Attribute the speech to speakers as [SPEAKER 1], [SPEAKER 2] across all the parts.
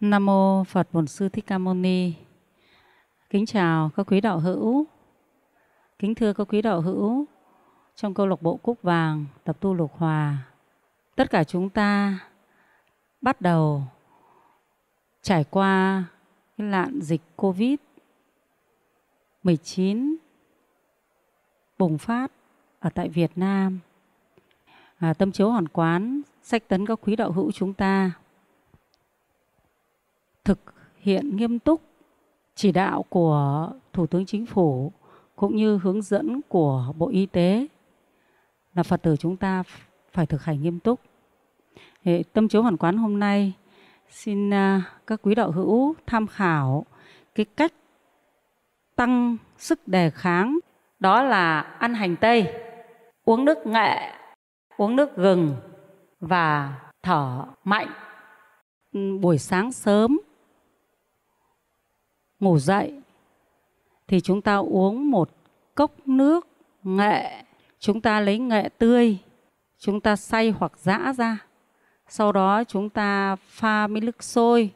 [SPEAKER 1] Nam mô Phật Bổn Sư Thích Ca Mâu Ni. Kính chào các quý đạo hữu. Kính thưa các quý đạo hữu, trong câu lạc bộ Cúc Vàng tập tu lục hòa, tất cả chúng ta bắt đầu trải qua cái lạn dịch Covid 19 bùng phát ở tại Việt Nam. À, tâm chiếu hoàn quán sách tấn các quý đạo hữu chúng ta hiện nghiêm túc chỉ đạo của Thủ tướng Chính phủ cũng như hướng dẫn của Bộ Y tế là Phật tử chúng ta phải thực hành nghiêm túc. Tâm chiếu hoàn quán hôm nay xin à, các quý đạo hữu tham khảo cái cách tăng sức đề kháng đó là ăn hành tây, uống nước nghệ, uống nước gừng và thở mạnh. Buổi sáng sớm ngủ dậy thì chúng ta uống một cốc nước nghệ chúng ta lấy nghệ tươi chúng ta xay hoặc giã ra sau đó chúng ta pha với nước sôi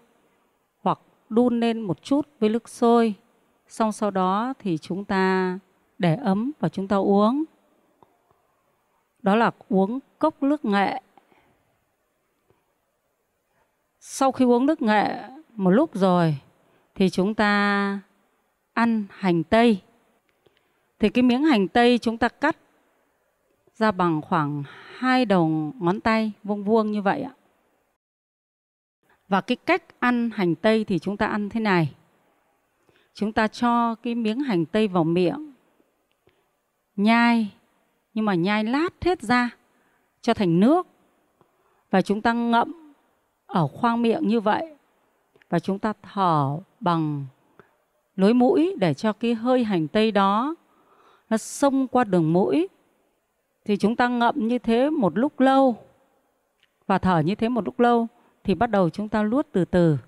[SPEAKER 1] hoặc đun lên một chút với nước sôi xong sau đó thì chúng ta để ấm và chúng ta uống đó là uống cốc nước nghệ sau khi uống nước nghệ một lúc rồi thì chúng ta ăn hành tây. Thì cái miếng hành tây chúng ta cắt ra bằng khoảng hai đầu ngón tay vuông vuông như vậy ạ. Và cái cách ăn hành tây thì chúng ta ăn thế này. Chúng ta cho cái miếng hành tây vào miệng, nhai, nhưng mà nhai lát hết ra, cho thành nước. Và chúng ta ngậm ở khoang miệng như vậy và chúng ta thở bằng lối mũi để cho cái hơi hành tây đó nó xông qua đường mũi thì chúng ta ngậm như thế một lúc lâu và thở như thế một lúc lâu thì bắt đầu chúng ta luốt từ từ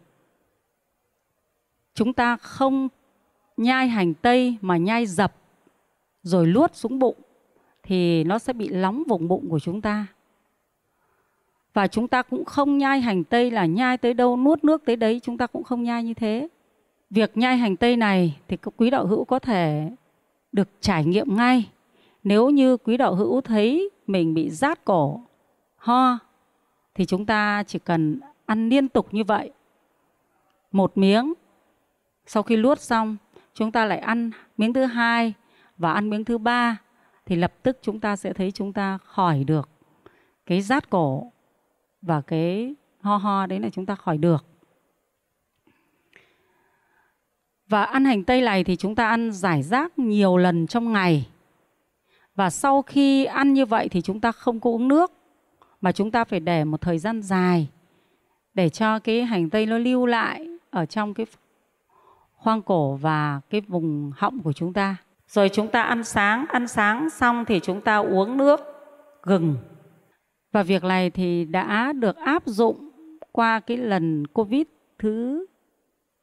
[SPEAKER 1] chúng ta không nhai hành tây mà nhai dập rồi luốt xuống bụng thì nó sẽ bị nóng vùng bụng của chúng ta và chúng ta cũng không nhai hành tây là nhai tới đâu nuốt nước tới đấy chúng ta cũng không nhai như thế việc nhai hành tây này thì quý đạo hữu có thể được trải nghiệm ngay nếu như quý đạo hữu thấy mình bị rát cổ ho thì chúng ta chỉ cần ăn liên tục như vậy một miếng sau khi luốt xong chúng ta lại ăn miếng thứ hai và ăn miếng thứ ba thì lập tức chúng ta sẽ thấy chúng ta khỏi được cái rát cổ và cái ho ho đấy là chúng ta khỏi được. Và ăn hành tây này thì chúng ta ăn giải rác nhiều lần trong ngày. Và sau khi ăn như vậy thì chúng ta không có uống nước mà chúng ta phải để một thời gian dài để cho cái hành tây nó lưu lại ở trong cái khoang cổ và cái vùng họng của chúng ta. Rồi chúng ta ăn sáng, ăn sáng xong thì chúng ta uống nước gừng và việc này thì đã được áp dụng qua cái lần Covid thứ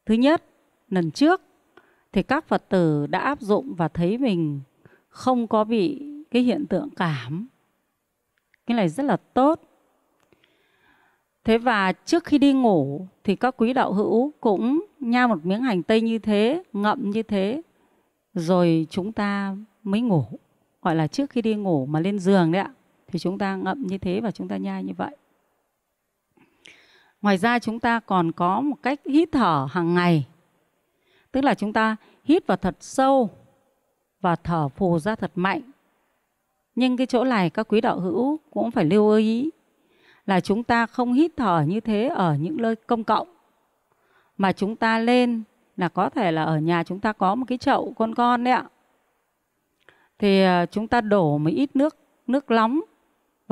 [SPEAKER 1] thứ nhất lần trước thì các Phật tử đã áp dụng và thấy mình không có bị cái hiện tượng cảm. Cái này rất là tốt. Thế và trước khi đi ngủ thì các quý đạo hữu cũng nha một miếng hành tây như thế, ngậm như thế, rồi chúng ta mới ngủ. Gọi là trước khi đi ngủ mà lên giường đấy ạ thì chúng ta ngậm như thế và chúng ta nhai như vậy ngoài ra chúng ta còn có một cách hít thở hàng ngày tức là chúng ta hít vào thật sâu và thở phù ra thật mạnh nhưng cái chỗ này các quý đạo hữu cũng phải lưu ý là chúng ta không hít thở như thế ở những nơi công cộng mà chúng ta lên là có thể là ở nhà chúng ta có một cái chậu con con đấy ạ thì ờ, chúng ta đổ một ít nước nước nóng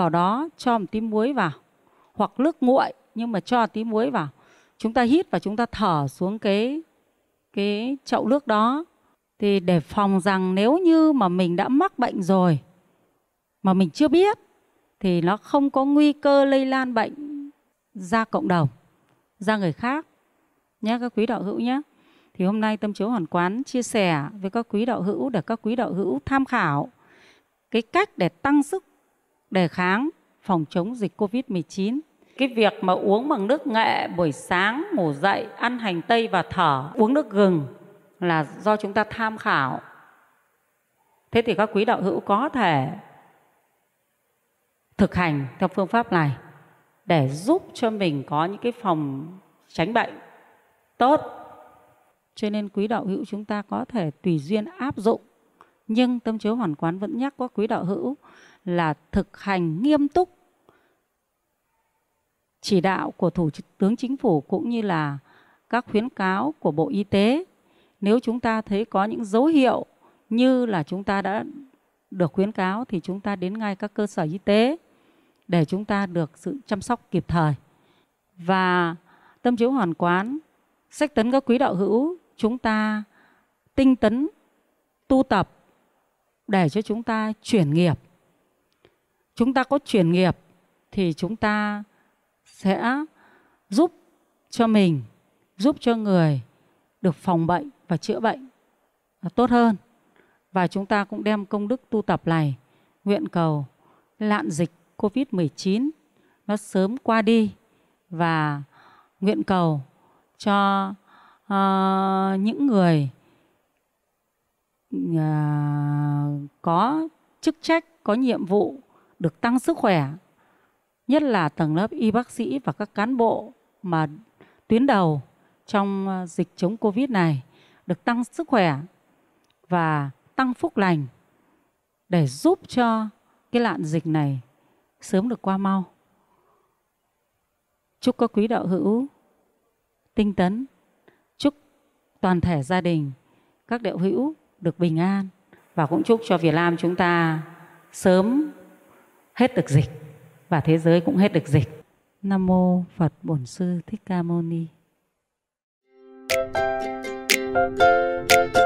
[SPEAKER 1] vào đó cho một tí muối vào hoặc nước nguội nhưng mà cho tí muối vào chúng ta hít và chúng ta thở xuống cái cái chậu nước đó thì để phòng rằng nếu như mà mình đã mắc bệnh rồi mà mình chưa biết thì nó không có nguy cơ lây lan bệnh ra cộng đồng ra người khác nhé các quý đạo hữu nhé thì hôm nay tâm chiếu hoàn quán chia sẻ với các quý đạo hữu để các quý đạo hữu tham khảo cái cách để tăng sức đề kháng phòng chống dịch COVID-19. Cái việc mà uống bằng nước nghệ buổi sáng ngủ dậy, ăn hành tây và thở, uống nước gừng là do chúng ta tham khảo. Thế thì các quý đạo hữu có thể thực hành theo phương pháp này để giúp cho mình có những cái phòng tránh bệnh tốt. Cho nên quý đạo hữu chúng ta có thể tùy duyên áp dụng nhưng tâm chiếu hoàn quán vẫn nhắc các quý đạo hữu là thực hành nghiêm túc chỉ đạo của Thủ tướng Chính phủ cũng như là các khuyến cáo của Bộ Y tế. Nếu chúng ta thấy có những dấu hiệu như là chúng ta đã được khuyến cáo thì chúng ta đến ngay các cơ sở y tế để chúng ta được sự chăm sóc kịp thời. Và tâm chiếu hoàn quán, sách tấn các quý đạo hữu, chúng ta tinh tấn, tu tập để cho chúng ta chuyển nghiệp chúng ta có chuyển nghiệp thì chúng ta sẽ giúp cho mình giúp cho người được phòng bệnh và chữa bệnh tốt hơn và chúng ta cũng đem công đức tu tập này nguyện cầu lạn dịch Covid-19 nó sớm qua đi và nguyện cầu cho uh, những người uh, có chức trách, có nhiệm vụ được tăng sức khỏe, nhất là tầng lớp y bác sĩ và các cán bộ mà tuyến đầu trong ờ, dịch chống Covid này được tăng sức khỏe và tăng phúc lành để giúp cho cái lạn dịch này sớm được qua mau. Chúc các quý đạo hữu tinh tấn, chúc toàn thể gia đình, các đạo hữu được bình an và cũng chúc cho Việt Nam chúng ta sớm hết được dịch và thế giới cũng hết được dịch. Nam mô Phật Bổn Sư Thích Ca Mâu Ni. Thank you.